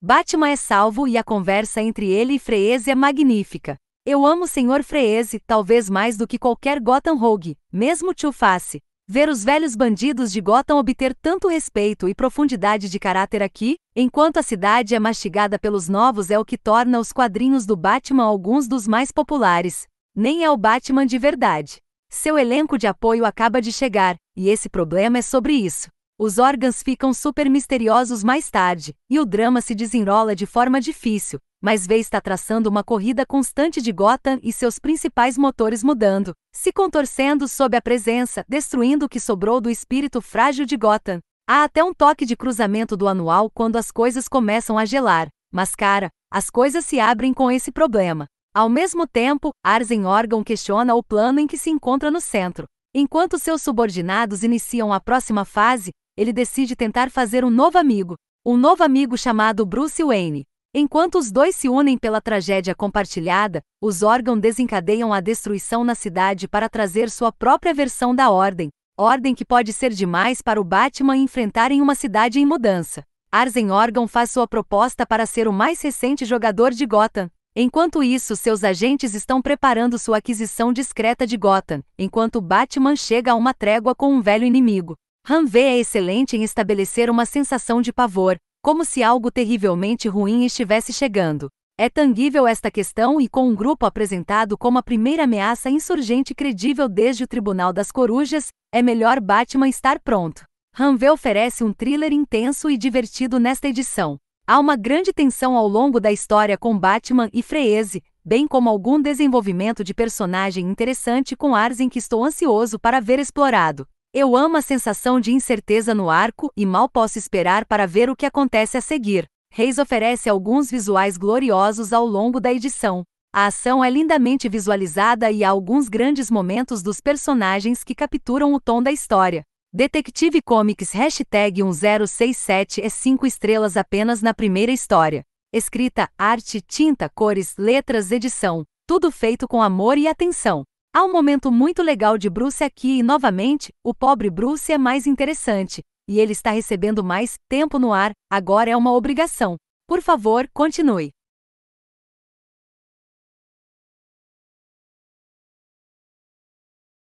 Batman é salvo e a conversa entre ele e Freese é magnífica. Eu amo o Sr. Freese, talvez mais do que qualquer Gotham Rogue, mesmo Tio Face. Ver os velhos bandidos de Gotham obter tanto respeito e profundidade de caráter aqui, enquanto a cidade é mastigada pelos novos, é o que torna os quadrinhos do Batman alguns dos mais populares. Nem é o Batman de verdade. Seu elenco de apoio acaba de chegar, e esse problema é sobre isso. Os órgãos ficam super misteriosos mais tarde, e o drama se desenrola de forma difícil, mas Vê está traçando uma corrida constante de Gotham e seus principais motores mudando, se contorcendo sob a presença, destruindo o que sobrou do espírito frágil de Gotham. Há até um toque de cruzamento do anual quando as coisas começam a gelar, mas cara, as coisas se abrem com esse problema. Ao mesmo tempo, Arzen Orgon questiona o plano em que se encontra no centro. Enquanto seus subordinados iniciam a próxima fase, ele decide tentar fazer um novo amigo, um novo amigo chamado Bruce Wayne. Enquanto os dois se unem pela tragédia compartilhada, os órgãos desencadeiam a destruição na cidade para trazer sua própria versão da Ordem, ordem que pode ser demais para o Batman enfrentar em uma cidade em mudança. Arzen Orgon faz sua proposta para ser o mais recente jogador de Gotham. Enquanto isso, seus agentes estão preparando sua aquisição discreta de Gotham, enquanto Batman chega a uma trégua com um velho inimigo. Ranvê é excelente em estabelecer uma sensação de pavor, como se algo terrivelmente ruim estivesse chegando. É tangível esta questão e com um grupo apresentado como a primeira ameaça insurgente credível desde o Tribunal das Corujas, é melhor Batman estar pronto. Ranvê oferece um thriller intenso e divertido nesta edição. Há uma grande tensão ao longo da história com Batman e Freese, bem como algum desenvolvimento de personagem interessante com ars em que estou ansioso para ver explorado. Eu amo a sensação de incerteza no arco e mal posso esperar para ver o que acontece a seguir. Reis oferece alguns visuais gloriosos ao longo da edição. A ação é lindamente visualizada e há alguns grandes momentos dos personagens que capturam o tom da história. Detective Comics 1067 é 5 estrelas apenas na primeira história. Escrita, arte, tinta, cores, letras, edição. Tudo feito com amor e atenção. Há um momento muito legal de Bruce aqui e, novamente, o pobre Bruce é mais interessante, e ele está recebendo mais tempo no ar, agora é uma obrigação. Por favor, continue.